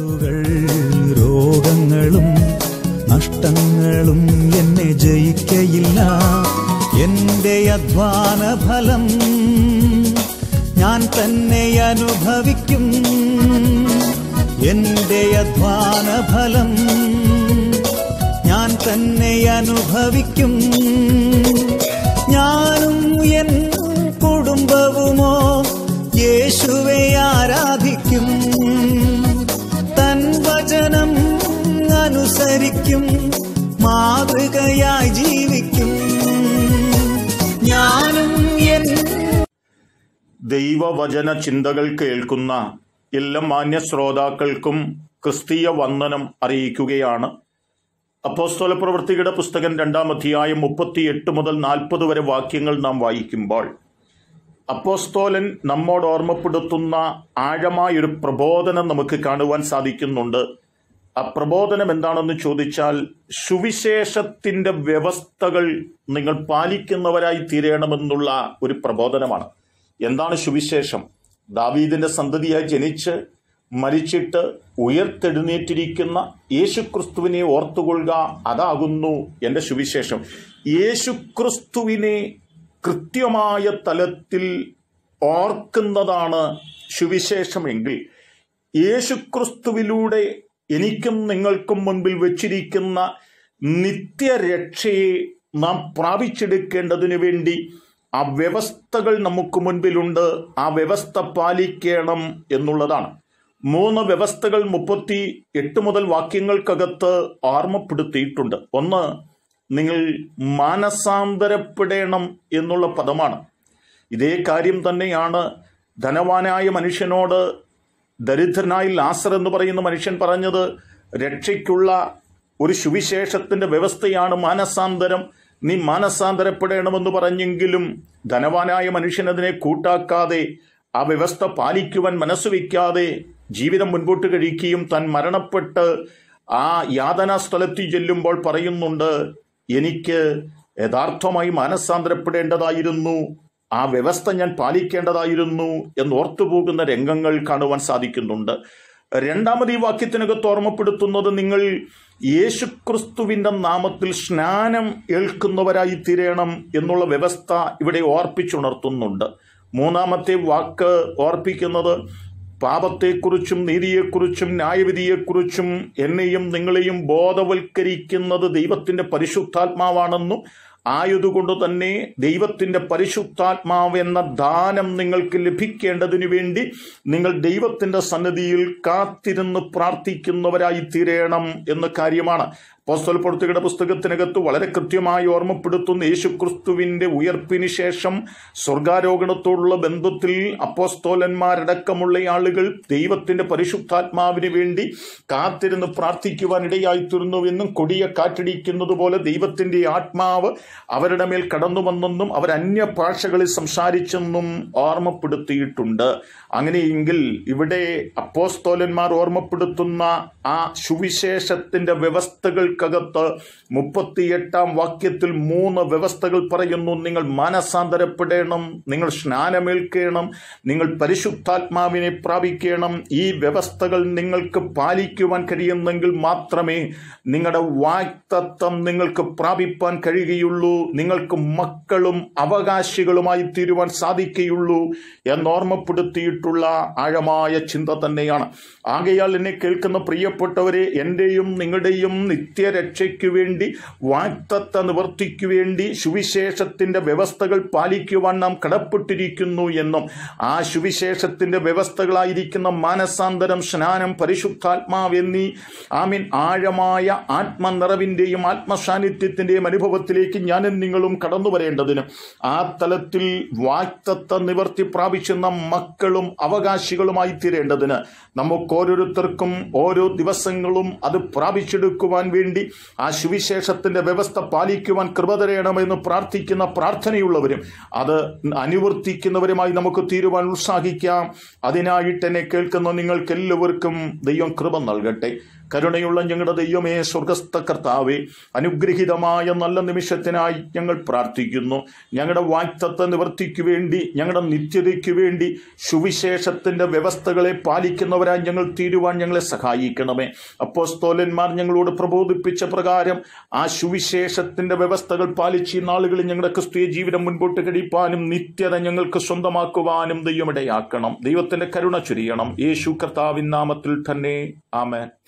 ആപത്തുകൾ രോഗങ്ങളും നഷ്ടങ്ങളും എന്നെ ജയിക്കയില്ല എന്റെ അധ്വാന ഫലം ഞാൻ തന്നെ അനുഭവിക്കും എന്റെ അധ്വാന ഫലം ഞാൻ തന്നെ അനുഭവിക്കും ഞാനും എൻ കുടുംബവുമോ യേശുവെ ആരാധിക്കും അനുസരിക്കും മാതൃകയായി ജീവിക്കും ഞാനും ദൈവവചന ചിന്തകൾ കേൾക്കുന്ന എല്ലാ മാന്യ ശ്രോതാക്കൾക്കും ക്രിസ്തീയ വന്ദനം അറിയിക്കുകയാണ് അപ്പോസ്തോല പ്രവൃത്തിയുടെ പുസ്തകം രണ്ടാം അധ്യായം മുപ്പത്തിയെട്ട് മുതൽ നാൽപ്പത് വരെ വാക്യങ്ങൾ നാം വായിക്കുമ്പോൾ അപ്പോസ്തോലൻ നമ്മോട് ഓർമ്മപ്പെടുത്തുന്ന ആഴമായൊരു പ്രബോധനം നമുക്ക് കാണുവാൻ സാധിക്കുന്നുണ്ട് ആ പ്രബോധനം എന്താണെന്ന് ചോദിച്ചാൽ സുവിശേഷത്തിൻ്റെ വ്യവസ്ഥകൾ നിങ്ങൾ പാലിക്കുന്നവരായി തീരണമെന്നുള്ള ഒരു പ്രബോധനമാണ് എന്താണ് സുവിശേഷം ദാവീദിൻ്റെ സന്തതിയായി ജനിച്ച് മരിച്ചിട്ട് ഉയർത്തെഴുന്നേറ്റിരിക്കുന്ന യേശുക്രിസ്തുവിനെ ഓർത്തുകൊള്ളുക അതാകുന്നു എൻ്റെ സുവിശേഷം യേശുക്രിസ്തുവിനെ കൃത്യമായ തലത്തിൽ ഓർക്കുന്നതാണ് സുവിശേഷമെങ്കിൽ യേശുക്രിസ്തുവിലൂടെ എനിക്കും നിങ്ങൾക്കും മുൻപിൽ വച്ചിരിക്കുന്ന നിത്യരക്ഷയെ നാം പ്രാപിച്ചെടുക്കേണ്ടതിനു വേണ്ടി ആ വ്യവസ്ഥകൾ നമുക്ക് മുൻപിലുണ്ട് ആ വ്യവസ്ഥ പാലിക്കണം എന്നുള്ളതാണ് മൂന്ന് വ്യവസ്ഥകൾ മുപ്പത്തി എട്ട് മുതൽ വാക്യങ്ങൾക്കകത്ത് ഓർമ്മപ്പെടുത്തിയിട്ടുണ്ട് ഒന്ന് നിങ്ങൾ മാനസാന്തരപ്പെടണം എന്നുള്ള പദമാണ് ഇതേ കാര്യം തന്നെയാണ് ധനവാനായ മനുഷ്യനോട് ദരിദ്രനായി ലാസർ എന്ന് പറയുന്ന മനുഷ്യൻ പറഞ്ഞത് രക്ഷയ്ക്കുള്ള ഒരു സുവിശേഷത്തിൻ്റെ വ്യവസ്ഥയാണ് മാനസാന്തരം നീ മാനസാന്തരപ്പെടണമെന്ന് പറഞ്ഞെങ്കിലും ധനവാനായ അതിനെ കൂട്ടാക്കാതെ ആ വ്യവസ്ഥ പാലിക്കുവാൻ മനസ്സുവെക്കാതെ ജീവിതം മുൻപോട്ട് കഴിക്കുകയും താൻ മരണപ്പെട്ട് ആ യാതനാ സ്ഥലത്തിൽ ചെല്ലുമ്പോൾ പറയുന്നുണ്ട് എനിക്ക് യഥാർത്ഥമായി മാനസാന്തരപ്പെടേണ്ടതായിരുന്നു ആ വ്യവസ്ഥ ഞാൻ പാലിക്കേണ്ടതായിരുന്നു എന്ന് പോകുന്ന രംഗങ്ങൾ കാണുവാൻ സാധിക്കുന്നുണ്ട് രണ്ടാമത് ഈ വാക്യത്തിനകത്ത് ഓർമ്മപ്പെടുത്തുന്നത് നിങ്ങൾ യേശുക്രിസ്തുവിൻ്റെ നാമത്തിൽ സ്നാനം ഏൽക്കുന്നവരായി തീരണം എന്നുള്ള വ്യവസ്ഥ ഇവിടെ ഓർപ്പിച്ചുണർത്തുന്നുണ്ട് മൂന്നാമത്തെ വാക്ക് ഓർപ്പിക്കുന്നത് പാപത്തെക്കുറിച്ചും നീതിയെക്കുറിച്ചും ന്യായവിധിയെക്കുറിച്ചും എന്നെയും നിങ്ങളെയും ബോധവൽക്കരിക്കുന്നത് ദൈവത്തിൻ്റെ പരിശുദ്ധാത്മാവാണെന്നും ആയതുകൊണ്ട് തന്നെ ദൈവത്തിൻ്റെ പരിശുദ്ധാത്മാവെന്ന ദാനം നിങ്ങൾക്ക് ലഭിക്കേണ്ടതിനു വേണ്ടി നിങ്ങൾ ദൈവത്തിൻ്റെ സന്നദ്ധിയിൽ കാത്തിരുന്ന് പ്രാർത്ഥിക്കുന്നവരായി തീരേണം എന്ന കാര്യമാണ് പോസ്റ്റൽ പുസ്തകത്തിനകത്ത് വളരെ കൃത്യമായി ഓർമ്മപ്പെടുത്തുന്ന യേശുക്രിസ്തുവിന്റെ ഉയർപ്പിന് ശേഷം സ്വർഗാരോഹണത്തോടുള്ള ബന്ധത്തിൽ അപ്പോസ്തോലന്മാരടക്കമുള്ള ആളുകൾ ദൈവത്തിൻ്റെ പരിശുദ്ധാത്മാവിന് വേണ്ടി കാത്തിരുന്ന് പ്രാർത്ഥിക്കുവാൻ ഇടയായിത്തീരുന്നുവെന്നും കൊടിയ കാറ്റടിക്കുന്നത് പോലെ ദൈവത്തിൻ്റെ ആത്മാവ് അവരുടെ മേൽ കടന്നു വന്നെന്നും അവർ അന്യഭാഷകളിൽ സംസാരിച്ചെന്നും ഓർമ്മപ്പെടുത്തിയിട്ടുണ്ട് അങ്ങനെയെങ്കിൽ ഇവിടെ അപ്പോസ്തോലന്മാർ ഓർമ്മപ്പെടുത്തുന്ന ആ സുവിശേഷത്തിന്റെ വ്യവസ്ഥകൾക്കകത്ത് മുപ്പത്തിയെട്ടാം വാക്യത്തിൽ മൂന്ന് വ്യവസ്ഥകൾ പറയുന്നു നിങ്ങൾ മാനസാന്തരപ്പെടേണം നിങ്ങൾ സ്നാനമേൽക്കണം നിങ്ങൾ പരിശുദ്ധാത്മാവിനെ പ്രാപിക്കണം ഈ വ്യവസ്ഥകൾ നിങ്ങൾക്ക് പാലിക്കുവാൻ കഴിയുന്നെങ്കിൽ മാത്രമേ നിങ്ങളുടെ വാക്തത്വം നിങ്ങൾക്ക് പ്രാപിപ്പാൻ കഴിയുകയുള്ളൂ സാധിക്കുകയുള്ളൂ നിങ്ങൾക്ക് മക്കളും അവകാശികളുമായി തീരുവാൻ സാധിക്കുകയുള്ളൂ എന്നോർമ്മപ്പെടുത്തിയിട്ടുള്ള ആഴമായ ചിന്ത തന്നെയാണ് ആകയാൽ എന്നെ കേൾക്കുന്ന പ്രിയപ്പെട്ടവരെ എൻ്റെയും നിങ്ങളുടെയും നിത്യരക്ഷയ്ക്കു വേണ്ടി വാക്തത്വ നിവർത്തിക്കു വേണ്ടി സുവിശേഷത്തിൻ്റെ വ്യവസ്ഥകൾ പാലിക്കുവാൻ നാം കടപ്പെട്ടിരിക്കുന്നു എന്നും ആ സുവിശേഷത്തിൻ്റെ വ്യവസ്ഥകളായിരിക്കുന്ന മാനസാന്തരം സ്നാനം പരിശുദ്ധാത്മാവ് എന്നീ ആമീൻ ആഴമായ ആത്മനിറവിൻ്റെയും ആത്മസാന്നിധ്യത്തിൻ്റെയും അനുഭവത്തിലേക്ക് ഞാനും നിങ്ങളും കടന്നു വരേണ്ടതിന് ആ തലത്തിൽ വാക്തത്വ നിവർത്തി പ്രാപിച്ചുന്ന മക്കളും അവകാശികളുമായി തീരേണ്ടതിന് ഓരോരുത്തർക്കും ഓരോ ദിവസങ്ങളും അത് പ്രാപിച്ചെടുക്കുവാൻ വേണ്ടി ആ സുവിശേഷത്തിന്റെ വ്യവസ്ഥ പാലിക്കുവാൻ കൃപ തരയണമെന്ന് പ്രാർത്ഥിക്കുന്ന പ്രാർത്ഥനയുള്ളവരും അത് അനുവർത്തിക്കുന്നവരുമായി നമുക്ക് തീരുവാൻ ഉത്സാഹിക്കാം അതിനായിട്ട് എന്നെ കേൾക്കുന്ന നിങ്ങൾക്കെല്ലാവർക്കും ദൈവം കൃപ നൽകട്ടെ കരുണയുള്ള ഞങ്ങളുടെ ദൈവമേ സ്വർഗസ്ഥ കർത്താവെ അനുഗ്രഹീതമായ നല്ല നിമിഷത്തിനായി ഞങ്ങൾ പ്രാർത്ഥിക്കുന്നു ഞങ്ങളുടെ വാക്തത്വ നിവർത്തിക്ക് വേണ്ടി ഞങ്ങളുടെ നിത്യതയ്ക്ക് വേണ്ടി സുവിശേഷത്തിൻ്റെ വ്യവസ്ഥകളെ പാലിക്കുന്നവരായി ഞങ്ങൾ തീരുവാൻ ഞങ്ങളെ സഹായിക്കണമേ സ്തോലന്മാർ ഞങ്ങളോട് പ്രബോധിപ്പിച്ച പ്രകാരം ആ സുവിശേഷത്തിൻ്റെ വ്യവസ്ഥകൾ പാലിച്ച് ഈ നാളുകളിൽ ഞങ്ങളുടെ ക്രിസ്തീയ ജീവിതം മുൻപോട്ട് കഴിപ്പാനും നിത്യത ഞങ്ങൾക്ക് സ്വന്തമാക്കുവാനും ദൈവമിടയാക്കണം ദൈവത്തിൻ്റെ കരുണ ചൊരിയണം യേശു കർത്താവിൻ നാമത്തിൽ തന്നെ ആമേൻ